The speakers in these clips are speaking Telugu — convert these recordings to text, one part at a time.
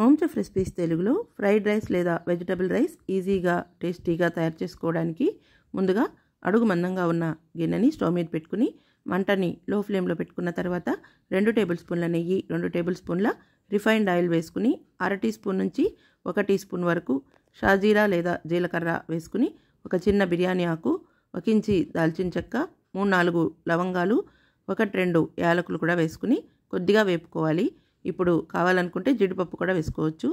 హోమ్ చెఫ్ రెసిపీస్ తెలుగులో ఫ్రైడ్ రైస్ లేదా వెజిటబుల్ రైస్ ఈజీగా టేస్టీగా తయారు చేసుకోవడానికి ముందుగా అడుగు మందంగా ఉన్న గిన్నెని స్టవ్ మీద పెట్టుకుని మంటని లో ఫ్లేమ్లో పెట్టుకున్న తర్వాత రెండు టేబుల్ స్పూన్ల నెయ్యి రెండు టేబుల్ స్పూన్ల రిఫైన్డ్ ఆయిల్ వేసుకుని అర టీ స్పూన్ నుంచి ఒక టీ స్పూన్ వరకు షాజీరా లేదా జీలకర్ర వేసుకుని ఒక చిన్న బిర్యానీ ఆకు ఒక ఇంచి దాల్చిన చెక్క మూడు నాలుగు లవంగాలు ఒకటి రెండు యాలకులు కూడా వేసుకుని కొద్దిగా వేపుకోవాలి ఇప్పుడు కావాలనుకుంటే జీడిపప్పు కూడా వేసుకోవచ్చు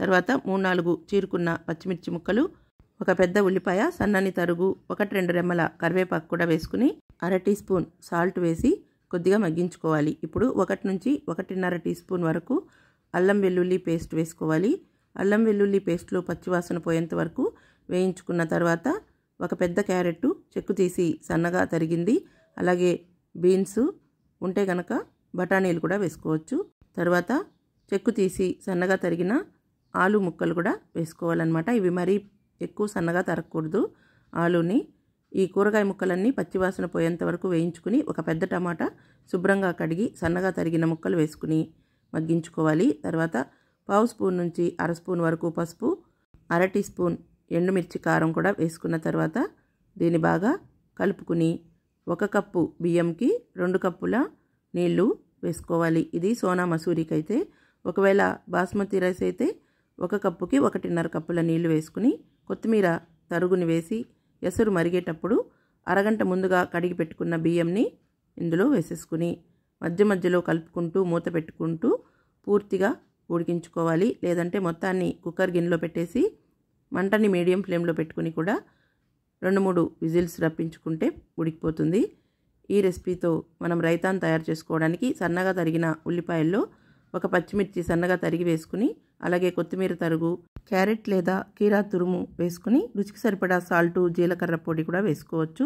తర్వాత మూడు నాలుగు చీరుకున్న పచ్చిమిర్చి ముక్కలు ఒక పెద్ద ఉల్లిపాయ సన్నని తరుగు ఒకటి రెండు రెమ్మల కరివేపాకు కూడా వేసుకుని అర టీ స్పూన్ సాల్ట్ వేసి కొద్దిగా మగ్గించుకోవాలి ఇప్పుడు ఒకటి నుంచి ఒకటిన్నర టీ స్పూన్ వరకు అల్లం వెల్లుల్లి పేస్ట్ వేసుకోవాలి అల్లం వెల్లుల్లి పేస్ట్లో పచ్చివాసన పోయేంత వరకు వేయించుకున్న తర్వాత ఒక పెద్ద క్యారెట్ చెక్కు తీసి సన్నగా తరిగింది అలాగే బీన్స్ ఉంటే కనుక బఠానీలు కూడా వేసుకోవచ్చు తర్వాత చెక్కు తీసి సన్నగా తరిగిన ఆలు ముక్కలు కూడా వేసుకోవాలన్నమాట ఇవి మరీ ఎక్కువ సన్నగా తరగకూడదు ఆలుని ఈ కూరగాయ ముక్కలన్నీ పచ్చివాసన పోయేంత వరకు వేయించుకుని ఒక పెద్ద టమాటా శుభ్రంగా కడిగి సన్నగా తరిగిన ముక్కలు వేసుకుని మగ్గించుకోవాలి తర్వాత పావు స్పూన్ నుంచి అర స్పూన్ వరకు పసుపు అర టీ స్పూన్ ఎండుమిర్చి కారం కూడా వేసుకున్న తర్వాత దీన్ని బాగా కలుపుకుని ఒక కప్పు బియ్యంకి రెండు కప్పుల నీళ్లు వేసుకోవాలి ఇది సోనా మసూరికి అయితే ఒకవేళ బాస్మతి రైస్ అయితే ఒక కప్పుకి ఒకటిన్నర కప్పుల నీళ్లు వేసుకుని కొత్తిమీర తరుగుని వేసి ఎసరు మరిగేటప్పుడు అరగంట ముందుగా కడిగి పెట్టుకున్న బియ్యంని ఇందులో వేసేసుకుని మధ్య మధ్యలో కలుపుకుంటూ మూత పెట్టుకుంటూ పూర్తిగా ఉడికించుకోవాలి లేదంటే మొత్తాన్ని కుక్కర్ గిన్నెలో పెట్టేసి మంటని మీడియం ఫ్లేమ్లో పెట్టుకుని కూడా రెండు మూడు విజిల్స్ రప్పించుకుంటే ఉడికిపోతుంది ఈ రెసిపీతో మనం రైతాన్ తయారు చేసుకోవడానికి సన్నగా తరిగిన ఉల్లిపాయల్లో ఒక పచ్చిమిర్చి సన్నగా తరిగి వేసుకుని అలాగే కొత్తిమీర తరుగు క్యారెట్ లేదా కీరా తురుము వేసుకుని రుచికి సరిపడా సాల్టు జీలకర్ర పొడి కూడా వేసుకోవచ్చు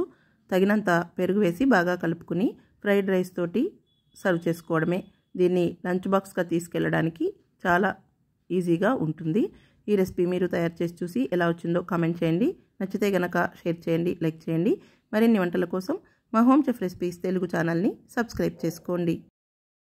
తగినంత పెరుగు వేసి బాగా కలుపుకుని ఫ్రైడ్ రైస్ తోటి సర్వ్ చేసుకోవడమే దీన్ని లంచ్ బాక్స్గా తీసుకెళ్ళడానికి చాలా ఈజీగా ఉంటుంది ఈ రెసిపీ మీరు తయారు చేసి చూసి ఎలా వచ్చిందో కామెంట్ చేయండి నచ్చితే గనక షేర్ చేయండి లైక్ చేయండి మరిన్ని వంటల కోసం మా హోమ్ చెఫ్ రెసిపీస్ తెలుగు ఛానల్ని సబ్స్క్రైబ్ చేసుకోండి